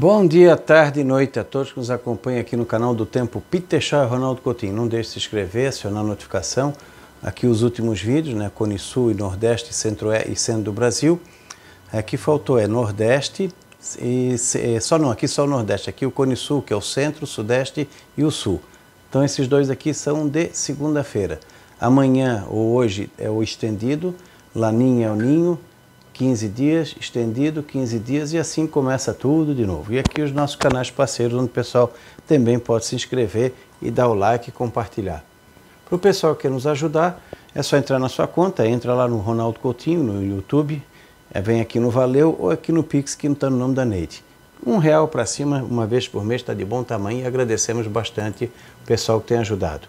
Bom dia, tarde e noite a todos que nos acompanham aqui no canal do Tempo Pitechá Ronaldo Coutinho. Não deixe de se inscrever, acionar a notificação. Aqui os últimos vídeos, né? Cone Sul e Nordeste, Centro e Centro do Brasil. É, aqui faltou é Nordeste e é, só não, aqui só o Nordeste, aqui o Cone Sul, que é o Centro, o Sudeste e o Sul. Então esses dois aqui são de segunda-feira. Amanhã ou hoje é o estendido, Laninha é o ninho, 15 dias, estendido 15 dias e assim começa tudo de novo. E aqui os nossos canais parceiros, onde o pessoal também pode se inscrever e dar o like e compartilhar. Para o pessoal que quer nos ajudar, é só entrar na sua conta, entra lá no Ronaldo Coutinho, no YouTube, é, vem aqui no Valeu ou aqui no Pix, que não está no nome da Neide. Um real para cima, uma vez por mês, está de bom tamanho e agradecemos bastante o pessoal que tem ajudado.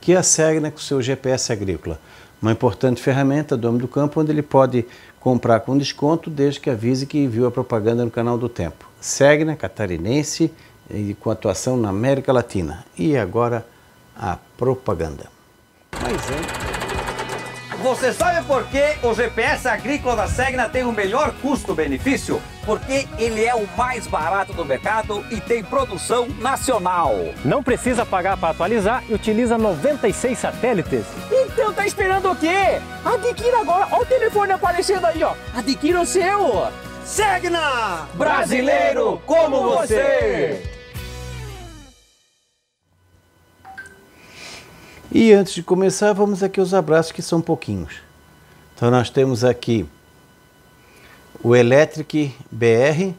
Que a Segna com o seu GPS agrícola uma importante ferramenta do homem do campo, onde ele pode comprar com desconto desde que avise que viu a propaganda no canal do Tempo. Segna, né, catarinense e com atuação na América Latina. E agora a propaganda. antes... Você sabe por que o GPS agrícola da Segna tem o melhor custo-benefício? Porque ele é o mais barato do mercado e tem produção nacional. Não precisa pagar para atualizar e utiliza 96 satélites. Então tá esperando o quê? Adquira agora, olha o telefone aparecendo aí, ó. Adquira o seu. Segna! Brasileiro como você. E antes de começar, vamos aqui os abraços que são pouquinhos. Então nós temos aqui o Electric BR,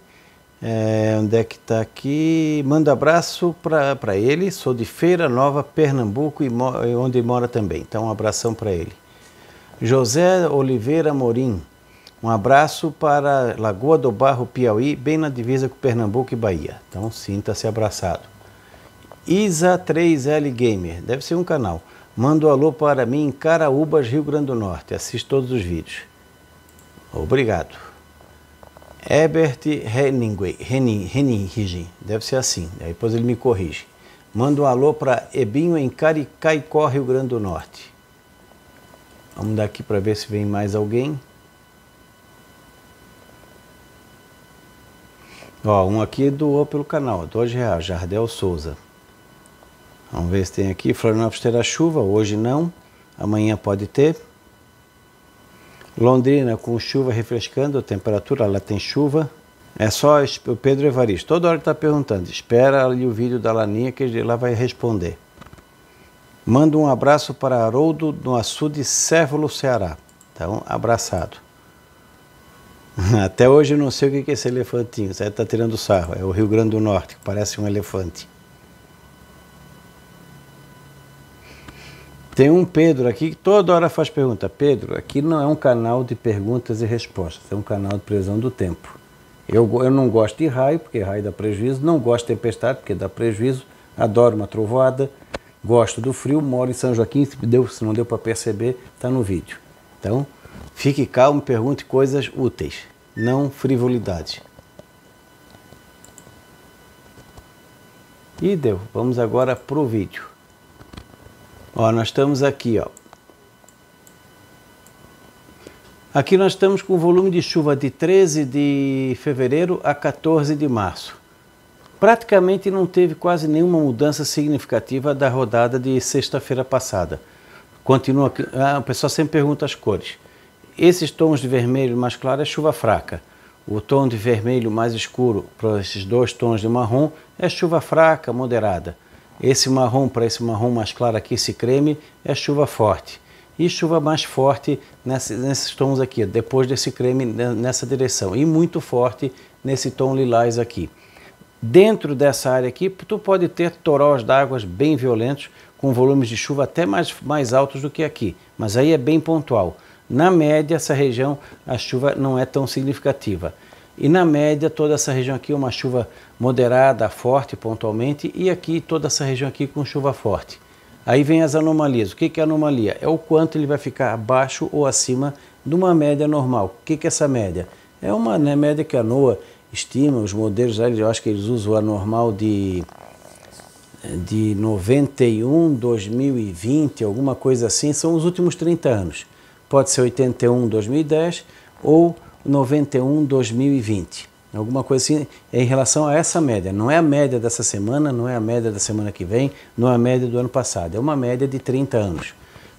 é, onde é que está aqui? Manda abraço para ele, sou de Feira Nova, Pernambuco, e mo onde mora também. Então um abração para ele. José Oliveira Morim, um abraço para Lagoa do Barro, Piauí, bem na divisa com Pernambuco e Bahia. Então sinta-se abraçado. Isa3L Gamer, deve ser um canal. Manda um alô para mim em Caraúbas, Rio Grande do Norte. Assiste todos os vídeos. Obrigado. Herbert Hemingway, Henning, Henning, deve ser assim, depois ele me corrige. Manda um alô para Ebinho em Caricaicó, Rio Grande do Norte. Vamos daqui para ver se vem mais alguém. Ó, um aqui é doou pelo canal, dois reais, Jardel Souza. Vamos ver se tem aqui. Florianópolis terá chuva, hoje não, amanhã pode ter. Londrina com chuva refrescando, a temperatura lá tem chuva. É só o Pedro Evaristo. Toda hora está perguntando. Espera ali o vídeo da Laninha que ele lá vai responder. Manda um abraço para Haroldo no açude Cévolo, Ceará. Então, abraçado. Até hoje eu não sei o que é esse elefantinho. Você está tirando sarro. É o Rio Grande do Norte, que parece um elefante. Tem um Pedro aqui que toda hora faz pergunta. Pedro, aqui não é um canal de perguntas e respostas, é um canal de previsão do tempo. Eu, eu não gosto de raio, porque raio dá prejuízo, não gosto de tempestade, porque dá prejuízo, adoro uma trovoada, gosto do frio, moro em São Joaquim, se, deu, se não deu para perceber, está no vídeo. Então, fique calmo, pergunte coisas úteis, não frivolidade. E deu. Vamos agora para o vídeo. Ó, nós estamos aqui, ó. Aqui nós estamos com o volume de chuva de 13 de fevereiro a 14 de março. Praticamente não teve quase nenhuma mudança significativa da rodada de sexta-feira passada. Continua, ah, o pessoal sempre pergunta as cores. Esses tons de vermelho mais claro é chuva fraca. O tom de vermelho mais escuro para esses dois tons de marrom é chuva fraca, moderada. Esse marrom para esse marrom mais claro aqui, esse creme, é chuva forte. E chuva mais forte nesses tons aqui, depois desse creme nessa direção. E muito forte nesse tom lilás aqui. Dentro dessa área aqui, tu pode ter torós d'águas bem violentos, com volumes de chuva até mais, mais altos do que aqui. Mas aí é bem pontual. Na média, essa região, a chuva não é tão significativa. E na média, toda essa região aqui, uma chuva moderada, forte pontualmente, e aqui toda essa região aqui com chuva forte. Aí vem as anomalias. O que é anomalia? É o quanto ele vai ficar abaixo ou acima de uma média normal. O que é essa média? É uma né, média que a NOAA estima, os modelos, eu acho que eles usam a normal de, de 91, 2020, alguma coisa assim, são os últimos 30 anos. Pode ser 81, 2010 ou 91 2020. Alguma coisa assim em relação a essa média. Não é a média dessa semana, não é a média da semana que vem, não é a média do ano passado. É uma média de 30 anos.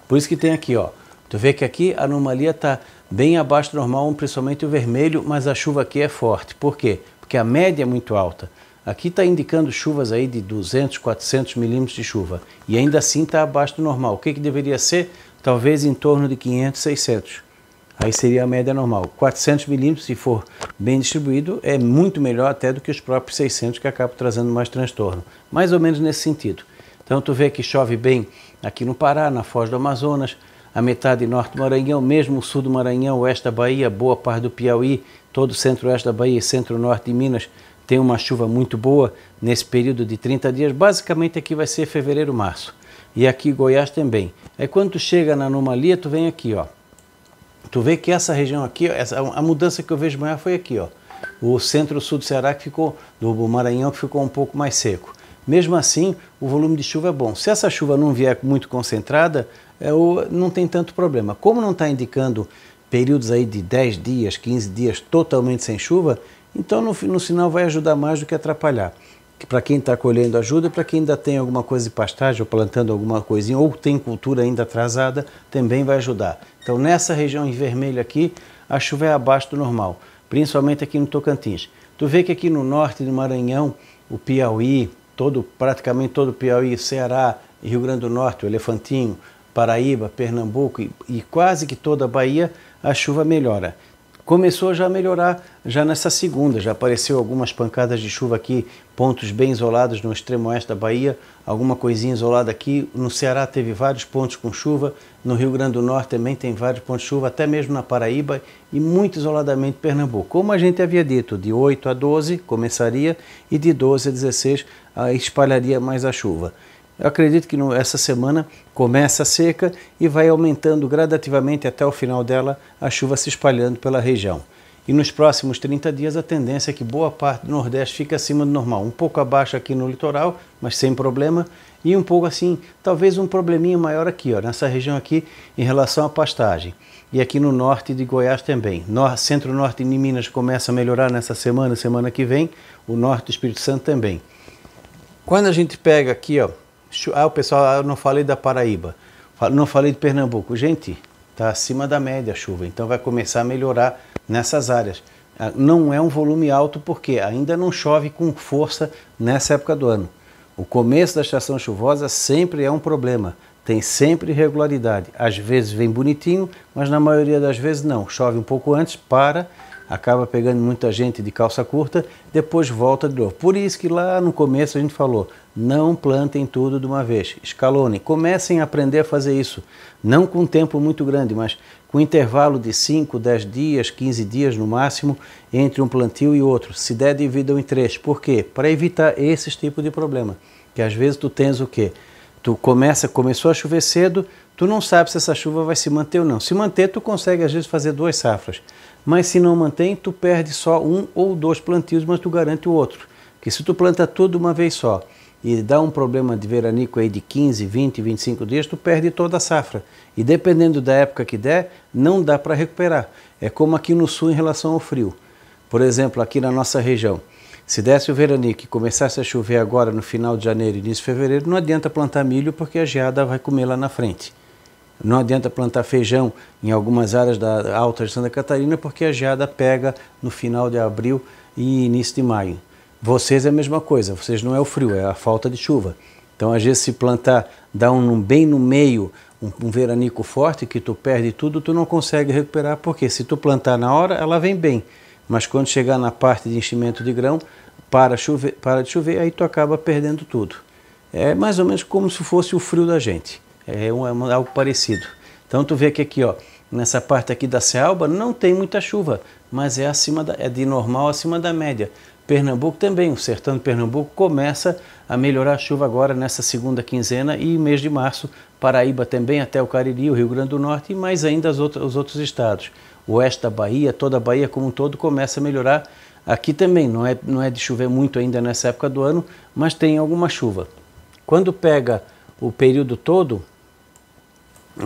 Por isso que tem aqui, ó. Tu vê que aqui a anomalia está bem abaixo do normal, principalmente o vermelho, mas a chuva aqui é forte. Por quê? Porque a média é muito alta. Aqui está indicando chuvas aí de 200, 400 milímetros de chuva. E ainda assim está abaixo do normal. O que, que deveria ser? Talvez em torno de 500, 600 aí seria a média normal. 400 milímetros, se for bem distribuído, é muito melhor até do que os próprios 600 que acabam trazendo mais transtorno. Mais ou menos nesse sentido. Então tu vê que chove bem aqui no Pará, na Foz do Amazonas, a metade norte do Maranhão, mesmo o sul do Maranhão, oeste da Bahia, boa parte do Piauí, todo o centro-oeste da Bahia e centro-norte de Minas tem uma chuva muito boa nesse período de 30 dias. Basicamente aqui vai ser fevereiro, março. E aqui Goiás também. Aí quando tu chega na anomalia, tu vem aqui, ó Tu vê que essa região aqui, essa, a mudança que eu vejo maior foi aqui, ó. O centro-sul do Ceará que ficou, do Maranhão que ficou um pouco mais seco. Mesmo assim, o volume de chuva é bom. Se essa chuva não vier muito concentrada, é, não tem tanto problema. Como não está indicando períodos aí de 10 dias, 15 dias totalmente sem chuva, então no, no sinal vai ajudar mais do que atrapalhar. Para quem está colhendo ajuda, para quem ainda tem alguma coisa de pastagem ou plantando alguma coisinha, ou tem cultura ainda atrasada, também vai ajudar. Então, nessa região em vermelho aqui, a chuva é abaixo do normal, principalmente aqui no Tocantins. Tu vê que aqui no norte do Maranhão, o Piauí, todo, praticamente todo o Piauí, Ceará, Rio Grande do Norte, o Elefantinho, Paraíba, Pernambuco e, e quase que toda a Bahia, a chuva melhora começou já a melhorar já nessa segunda. Já apareceu algumas pancadas de chuva aqui, pontos bem isolados no extremo oeste da Bahia, alguma coisinha isolada aqui. No Ceará teve vários pontos com chuva, no Rio Grande do Norte também tem vários pontos de chuva, até mesmo na Paraíba e muito isoladamente Pernambuco. Como a gente havia dito, de 8 a 12 começaria e de 12 a 16 espalharia mais a chuva. Eu acredito que no, essa semana começa a seca e vai aumentando gradativamente até o final dela, a chuva se espalhando pela região. E nos próximos 30 dias a tendência é que boa parte do Nordeste fica acima do normal, um pouco abaixo aqui no litoral, mas sem problema, e um pouco assim, talvez um probleminha maior aqui, ó, nessa região aqui em relação à pastagem. E aqui no norte de Goiás também. No, Centro-norte de Minas começa a melhorar nessa semana, semana que vem, o norte do Espírito Santo também. Quando a gente pega aqui, ó, ah, o pessoal, ah, não falei da Paraíba, não falei de Pernambuco. Gente, está acima da média a chuva, então vai começar a melhorar nessas áreas. Ah, não é um volume alto porque ainda não chove com força nessa época do ano. O começo da estação chuvosa sempre é um problema, tem sempre irregularidade. Às vezes vem bonitinho, mas na maioria das vezes não. Chove um pouco antes, para acaba pegando muita gente de calça curta, depois volta de novo. Por isso que lá no começo a gente falou, não plantem tudo de uma vez, escalonem, comecem a aprender a fazer isso, não com um tempo muito grande, mas com intervalo de 5, 10 dias, 15 dias no máximo, entre um plantio e outro. Se der, dividam em três. Por quê? Para evitar esses tipos de problema, que às vezes tu tens o quê? Tu começa, começou a chover cedo, Tu não sabe se essa chuva vai se manter ou não. Se manter, tu consegue às vezes fazer duas safras. Mas se não mantém, tu perde só um ou dois plantios, mas tu garante o outro. Porque se tu planta tudo uma vez só e dá um problema de veranico aí de 15, 20, 25 dias, tu perde toda a safra. E dependendo da época que der, não dá para recuperar. É como aqui no sul em relação ao frio. Por exemplo, aqui na nossa região. Se desse o veranico e começasse a chover agora no final de janeiro e início de fevereiro, não adianta plantar milho porque a geada vai comer lá na frente. Não adianta plantar feijão em algumas áreas da alta de Santa Catarina porque a geada pega no final de abril e início de maio. Vocês é a mesma coisa, vocês não é o frio, é a falta de chuva. Então, às vezes, se plantar, dá um bem no meio, um, um veranico forte que tu perde tudo, tu não consegue recuperar, porque se tu plantar na hora, ela vem bem. Mas quando chegar na parte de enchimento de grão, para, chover, para de chover, aí tu acaba perdendo tudo. É mais ou menos como se fosse o frio da gente. É, é, um, é algo parecido. Então tu vê que aqui, ó, nessa parte aqui da Cealba não tem muita chuva, mas é acima da, é de normal acima da média. Pernambuco também, o sertão de Pernambuco começa a melhorar a chuva agora nessa segunda quinzena e mês de março, Paraíba também até o Cariri, o Rio Grande do Norte e mais ainda outras, os outros estados. O oeste da Bahia, toda a Bahia como um todo começa a melhorar. Aqui também não é, não é de chover muito ainda nessa época do ano, mas tem alguma chuva. Quando pega o período todo,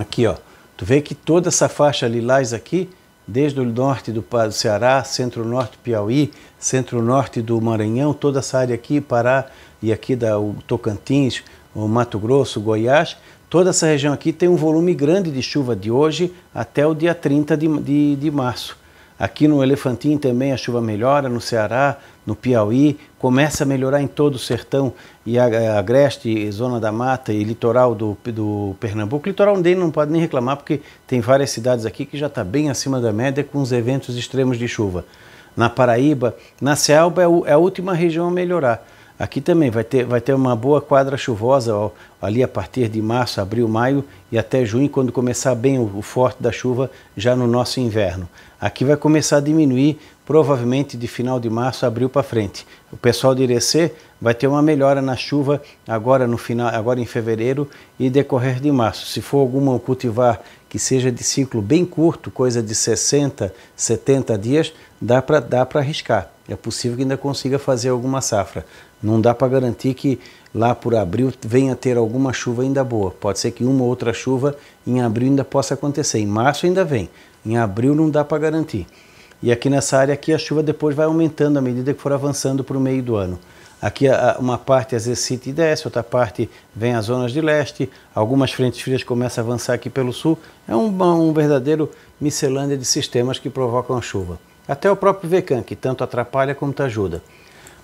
Aqui, ó. Tu vê que toda essa faixa lilás aqui, desde o norte do Ceará, centro-norte Piauí, centro-norte do Maranhão, toda essa área aqui, Pará e aqui da o Tocantins, o Mato Grosso, Goiás, toda essa região aqui tem um volume grande de chuva de hoje até o dia 30 de, de, de março. Aqui no Elefantim também a chuva melhora, no Ceará, no Piauí, começa a melhorar em todo o sertão e a, agreste, zona da mata e litoral do, do Pernambuco. Litoral dele não pode nem reclamar porque tem várias cidades aqui que já está bem acima da média com os eventos extremos de chuva. Na Paraíba, na Selva é, é a última região a melhorar Aqui também vai ter, vai ter uma boa quadra chuvosa ó, ali a partir de março, abril, maio e até junho, quando começar bem o, o forte da chuva já no nosso inverno. Aqui vai começar a diminuir provavelmente de final de março, abril para frente. O pessoal de Irecê vai ter uma melhora na chuva agora no final, agora em fevereiro e decorrer de março. Se for alguma cultivar que seja de ciclo bem curto, coisa de 60, 70 dias, dá para dá para arriscar. É possível que ainda consiga fazer alguma safra. Não dá para garantir que lá por abril venha ter alguma chuva ainda boa. Pode ser que uma ou outra chuva em abril ainda possa acontecer. Em março ainda vem. Em abril não dá para garantir. E aqui nessa área aqui a chuva depois vai aumentando à medida que for avançando para o meio do ano. Aqui uma parte às vezes cita e desce, outra parte vem as zonas de leste, algumas frentes frias começam a avançar aqui pelo sul. É um, um verdadeiro miscelândia de sistemas que provocam a chuva. Até o próprio Vecan, que tanto atrapalha como te ajuda.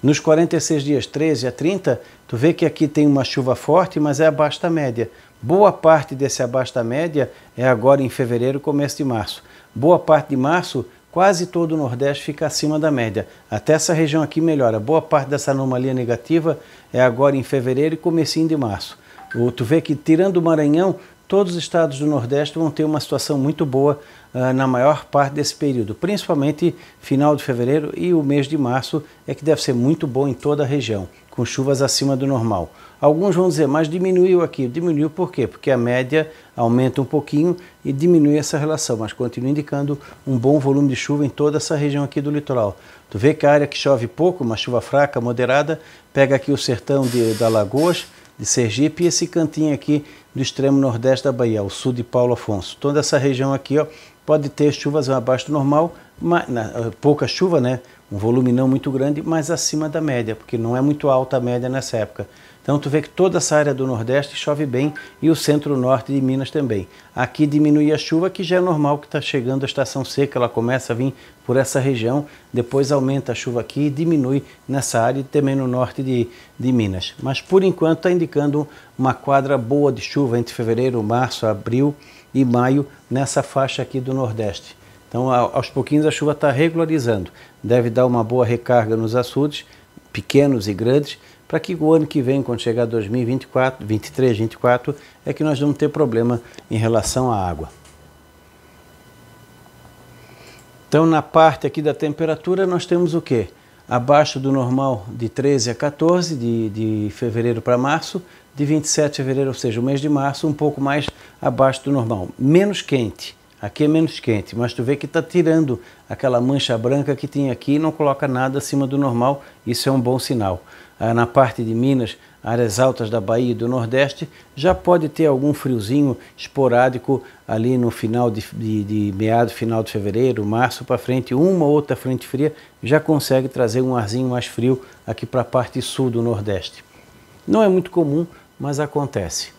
Nos 46 dias 13 a 30, tu vê que aqui tem uma chuva forte, mas é abaixo da média. Boa parte desse abaixo da média é agora em fevereiro, começo de março. Boa parte de março, quase todo o Nordeste fica acima da média. Até essa região aqui melhora. Boa parte dessa anomalia negativa é agora em fevereiro e comecinho de março. Tu vê que tirando o Maranhão, todos os estados do Nordeste vão ter uma situação muito boa ah, na maior parte desse período, principalmente final de fevereiro e o mês de março é que deve ser muito bom em toda a região, com chuvas acima do normal. Alguns vão dizer, mas diminuiu aqui. Diminuiu por quê? Porque a média aumenta um pouquinho e diminui essa relação, mas continua indicando um bom volume de chuva em toda essa região aqui do litoral. Tu vê que a área que chove pouco, uma chuva fraca, moderada, pega aqui o sertão de, da Lagoas, de Sergipe, e esse cantinho aqui do extremo nordeste da Bahia, o sul de Paulo Afonso. Toda essa região aqui ó, pode ter chuvas abaixo do normal, mas, na, eh, pouca chuva, né? um volume não muito grande, mas acima da média, porque não é muito alta a média nessa época. Então tu vê que toda essa área do Nordeste chove bem e o centro-norte de Minas também. Aqui diminui a chuva, que já é normal que está chegando a estação seca, ela começa a vir por essa região, depois aumenta a chuva aqui e diminui nessa área e também no norte de, de Minas. Mas por enquanto está indicando uma quadra boa de chuva entre fevereiro, março, abril e maio nessa faixa aqui do Nordeste. Então, aos pouquinhos a chuva está regularizando. Deve dar uma boa recarga nos açudes, pequenos e grandes, para que o ano que vem, quando chegar 2024, 23, 24, é que nós vamos ter problema em relação à água. Então, na parte aqui da temperatura, nós temos o quê? Abaixo do normal de 13 a 14, de, de fevereiro para março, de 27 de fevereiro, ou seja, o mês de março, um pouco mais abaixo do normal, menos quente. Aqui é menos quente, mas tu vê que está tirando aquela mancha branca que tem aqui e não coloca nada acima do normal. Isso é um bom sinal. Ah, na parte de Minas, áreas altas da Bahia e do Nordeste, já pode ter algum friozinho esporádico ali no final de, de, de meado, final de fevereiro, março para frente, uma ou outra frente fria já consegue trazer um arzinho mais frio aqui para a parte sul do Nordeste. Não é muito comum, mas acontece.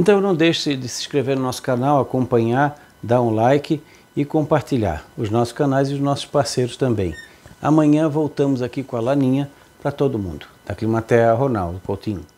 Então não deixe de se inscrever no nosso canal, acompanhar, dar um like e compartilhar os nossos canais e os nossos parceiros também. Amanhã voltamos aqui com a Laninha para todo mundo. Da Climatea, Ronaldo Coutinho.